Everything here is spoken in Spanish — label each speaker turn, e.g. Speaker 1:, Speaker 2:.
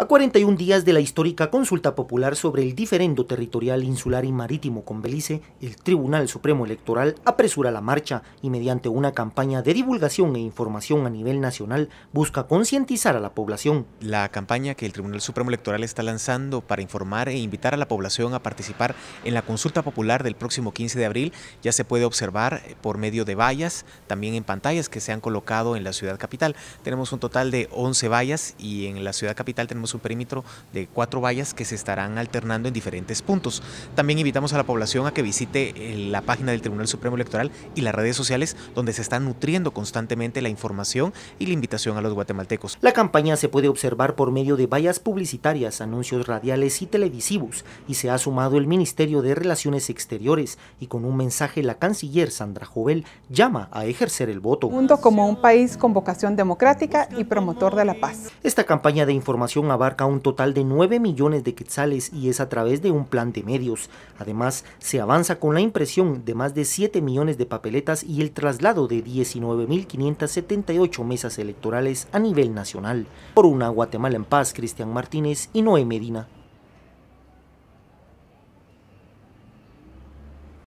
Speaker 1: A 41 días de la histórica consulta popular sobre el diferendo territorial insular y marítimo con Belice, el Tribunal Supremo Electoral apresura la marcha y mediante una campaña de
Speaker 2: divulgación e información a nivel nacional busca concientizar a la población. La campaña que el Tribunal Supremo Electoral está lanzando para informar e invitar a la población a participar en la consulta popular del próximo 15 de abril ya se puede observar eh, por medio de vallas, también en pantallas que se han colocado en la ciudad capital. Tenemos un total de 11 vallas y en la ciudad capital tenemos su perímetro de cuatro vallas que se estarán alternando en diferentes puntos. También invitamos a la población a que visite eh, la página del Tribunal Supremo Electoral y las redes sociales donde se está nutriendo constantemente la información y la invitación a los guatemaltecos. La campaña se puede observar por medio de
Speaker 1: vallas publicitarias, anuncios radiales y televisivos y se ha sumado el Ministerio de Relaciones Exteriores y con un mensaje la canciller Sandra Jovel llama a ejercer el voto.
Speaker 2: Mundo como un país con vocación democrática y promotor de la paz.
Speaker 1: Esta campaña de información abarca un total de 9 millones de quetzales y es a través de un plan de medios. Además, se avanza con la impresión de más de 7 millones de papeletas y el traslado de 19.578 mesas electorales a nivel nacional. Por una Guatemala en paz, Cristian Martínez y Noé Medina.